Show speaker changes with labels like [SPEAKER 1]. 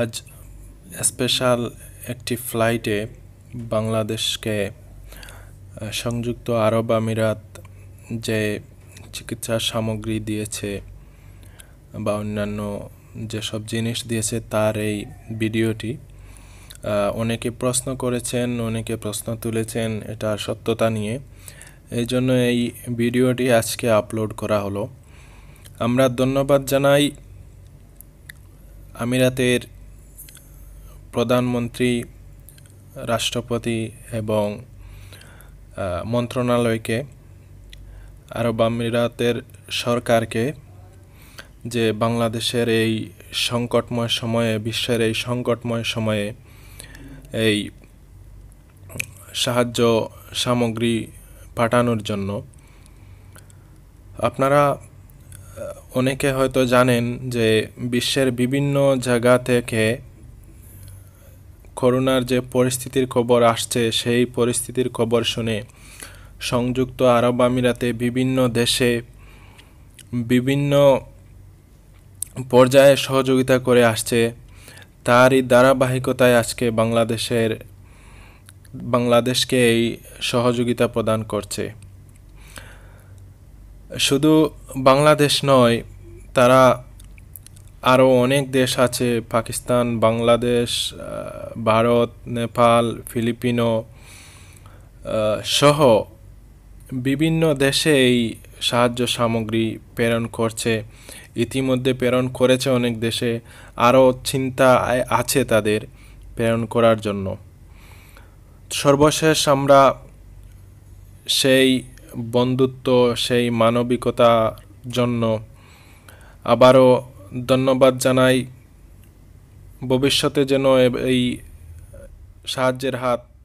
[SPEAKER 1] আজ স্পেশাল একটি ফ্লাইটে বাংলাদেশকে সংযুক্ত আরব আমিরাত যে চিকিৎসা সামগ্রী দিয়েছে বা অন্যান্য যেসব জিনিস দিয়েছে তার এই ভিডিওটি অনেকে প্রশ্ন করেছেন অনেকে প্রশ্ন তুলেছেন এটা সত্যতা নিয়ে এই জন্য এই ভিডিওটি আজকে আপলোড করা হলো আমরা ধন্যবাদ জানাই আমিরাতের প্রধানমন্ত্রী রাষ্ট্রপতি এবং মন্ত্রণালয়কে আরব আমিরাতের সরকারকে যে বাংলাদেশের এই সংকটময় সময়ে বিশ্বের এই সংকটময় সময়ে এই সাহায্য সামগ্রী পাঠানোর জন্য আপনারা অনেকে হয়তো জানেন যে বিশ্বের বিভিন্ন জায়গা থেকে করোনার যে পরিস্থিতির খবর আসছে সেই পরিস্থিতির খবর শুনে সংযুক্ত আরব আমিরাতে বিভিন্ন দেশে বিভিন্ন পর্যায়ে সহযোগিতা করে আসছে তারই ধারাবাহিকতায় আজকে বাংলাদেশের বাংলাদেশকে এই সহযোগিতা প্রদান করছে শুধু বাংলাদেশ নয় তারা আরও অনেক দেশ আছে পাকিস্তান বাংলাদেশ ভারত নেপাল ফিলিপিনো সহ বিভিন্ন দেশে এই সাহায্য সামগ্রী প্রেরণ করছে ইতিমধ্যে প্রেরণ করেছে অনেক দেশে আরও চিন্তা আছে তাদের প্রেরণ করার জন্য সর্বশেষ আমরা সেই বন্ধুত্ব সেই মানবিকতার জন্য আবারও ধন্যবাদ জানাই ভবিষ্যতে যেন এই সাহায্যের হাত